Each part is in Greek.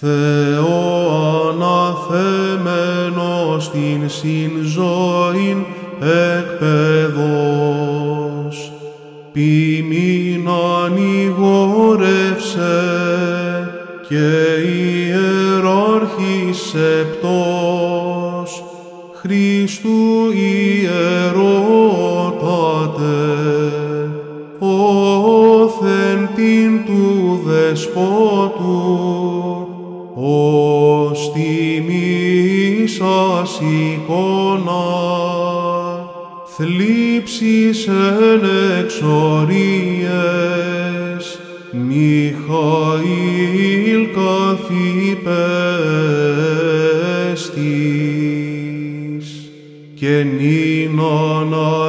Θεό αναθεμένο στην συνζώην εκπαιδός, ποιμήν ανοιγόρευσε και ιεράρχησεπτός, Χριστού ιερότατε, όθεν την του Δεσπότου, ως τιμής σας εικόνας, θλίψεις εν εξορίες, Μιχαήλ καθυπέστης, και να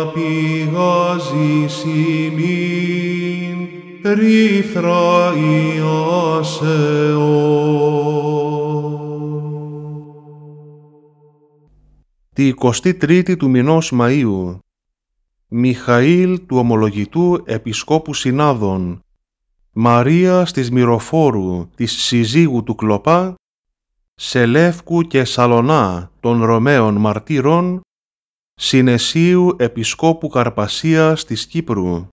πηγάζει σημείς, Τη 23η του μηνός Μαΐου Μιχαήλ του ομολογητού Επισκόπου Συνάδων Μαρία της Μυροφόρου, της συζύγου του Κλοπά, Σελεύκου και Σαλονά των Ρωμαίων μαρτύρων, Συνεσίου Επισκόπου Καρπασίας της Κύπρου,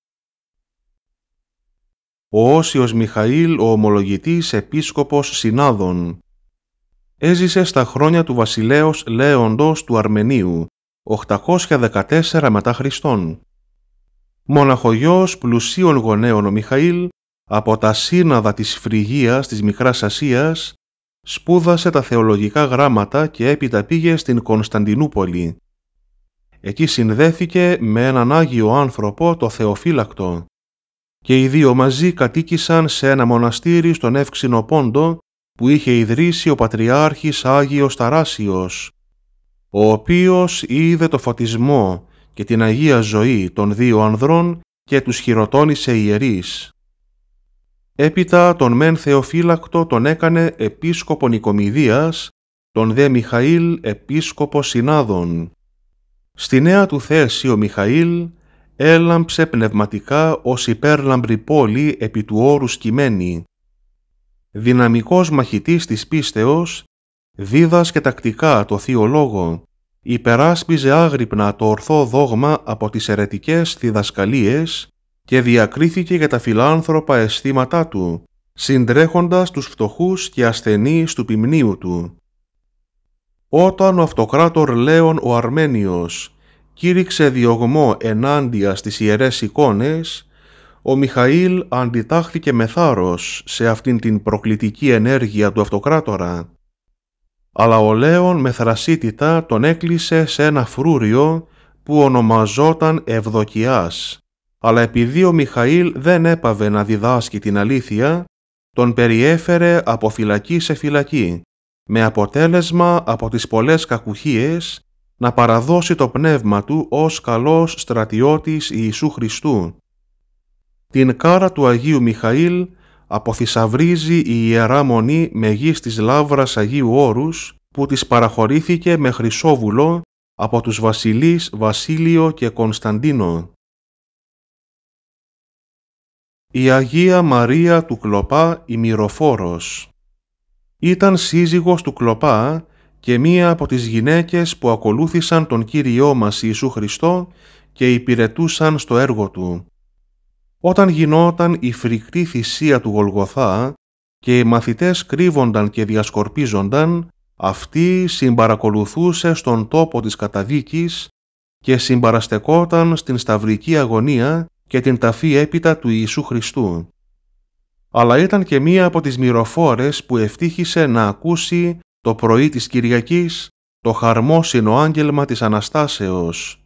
ο Όσιος Μιχαήλ ο ομολογητής επίσκοπος Συνάδων. Έζησε στα χρόνια του βασιλέως Λέοντος του Αρμενίου, 814 μετά Χριστόν. Μοναχογιός πλουσίων γονέων ο Μιχαήλ, από τα σύναδα της Φρυγίας της Μικράς Ασίας, σπούδασε τα θεολογικά γράμματα και έπειτα πήγε στην Κωνσταντινούπολη. Εκεί συνδέθηκε με έναν Άγιο άνθρωπο το Θεοφύλακτο και οι δύο μαζί κατοίκησαν σε ένα μοναστήρι στον Εύξηνο Πόντο που είχε ιδρύσει ο Πατριάρχης Άγιος Ταράσιος, ο οποίος είδε το φωτισμό και την Αγία Ζωή των δύο ανδρών και τους χειροτώνησε ιερείς. Έπειτα τον μεν Θεοφύλακτο τον έκανε επίσκοπο Νικομιδίας, τον δε Μιχαήλ επίσκοπο Συνάδων. Στη νέα του θέση ο Μιχαήλ έλαμψε πνευματικά ως υπέρλαμπρη πόλη επί του όρου σκημένη. Δυναμικός μαχητής της πίστεως, δίδασκε τακτικά το θείο λόγο, υπεράσπιζε άγρυπνα το ορθό δόγμα από τις αιρετικές διδασκαλίες και διακρίθηκε για τα φιλάνθρωπα αισθήματά του, συντρέχοντας τους φτωχούς και ασθενείς του ποιμνίου του. Όταν ο αυτοκράτορ Λέων ο Αρμένιος κήρυξε διωγμό ενάντια στις ιερές εικόνες, ο Μιχαήλ αντιτάχθηκε με θάρρος σε αυτήν την προκλητική ενέργεια του αυτοκράτορα. Αλλά ο Λέων με θρασίτητα τον έκλεισε σε ένα φρούριο που ονομαζόταν Ευδοκιάς. Αλλά επειδή ο Μιχαήλ δεν έπαβε να διδάσκει την αλήθεια, τον περιέφερε από φυλακή σε φυλακή, με αποτέλεσμα από τις πολλές κακουχίες να παραδώσει το πνεύμα του ως καλός στρατιώτης Ιησού Χριστού. Την κάρα του Αγίου Μιχαήλ αποθυσαυρίζει η Ιερά Μονή Μεγής της Λαύρας Αγίου Όρους που της παραχωρήθηκε με χρυσόβουλο από τους βασιλείς Βασίλειο και Κωνσταντίνο. Η Αγία Μαρία του Κλοπά η Μυροφόρος Ήταν σύζυγος του Κλοπά και μία από τις γυναίκες που ακολούθησαν τον Κύριό μας Ιησού Χριστό και υπηρετούσαν στο έργο Του. Όταν γινόταν η φρικτή θυσία του Γολγοθά και οι μαθητές κρύβονταν και διασκορπίζονταν, αυτή συμπαρακολουθούσε στον τόπο της καταδίκης και συμπαραστεκόταν στην σταυρική αγωνία και την ταφή έπειτα του Ιησού Χριστού. Αλλά ήταν και μία από τις μυροφόρες που ευτύχησε να ακούσει το πρωί της Κυριακής το χαρμόσυνο άγγελμα της Αναστάσεως.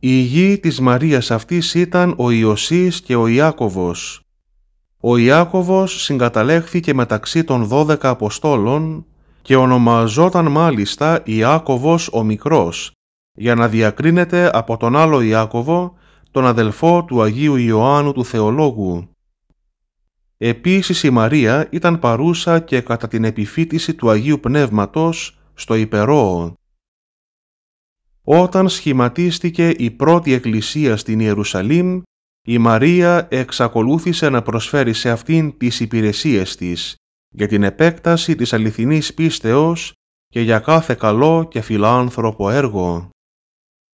Η γη της Μαρίας αυτής ήταν ο Ιωσής και ο Ιάκωβος. Ο Ιάκωβος συγκαταλέχθηκε μεταξύ των δώδεκα Αποστόλων και ονομαζόταν μάλιστα Ιάκωβος ο Μικρός, για να διακρίνεται από τον άλλο Ιάκωβο, τον αδελφό του Αγίου Ιωάννου του Θεολόγου. Επίσης η Μαρία ήταν παρούσα και κατά την επιφύτηση του Αγίου Πνεύματος στο Υπερόο. Όταν σχηματίστηκε η πρώτη εκκλησία στην Ιερουσαλήμ, η Μαρία εξακολούθησε να προσφέρει σε αυτήν τις υπηρεσίες της για την επέκταση της αληθινής πίστεως και για κάθε καλό και φιλάνθρωπο έργο.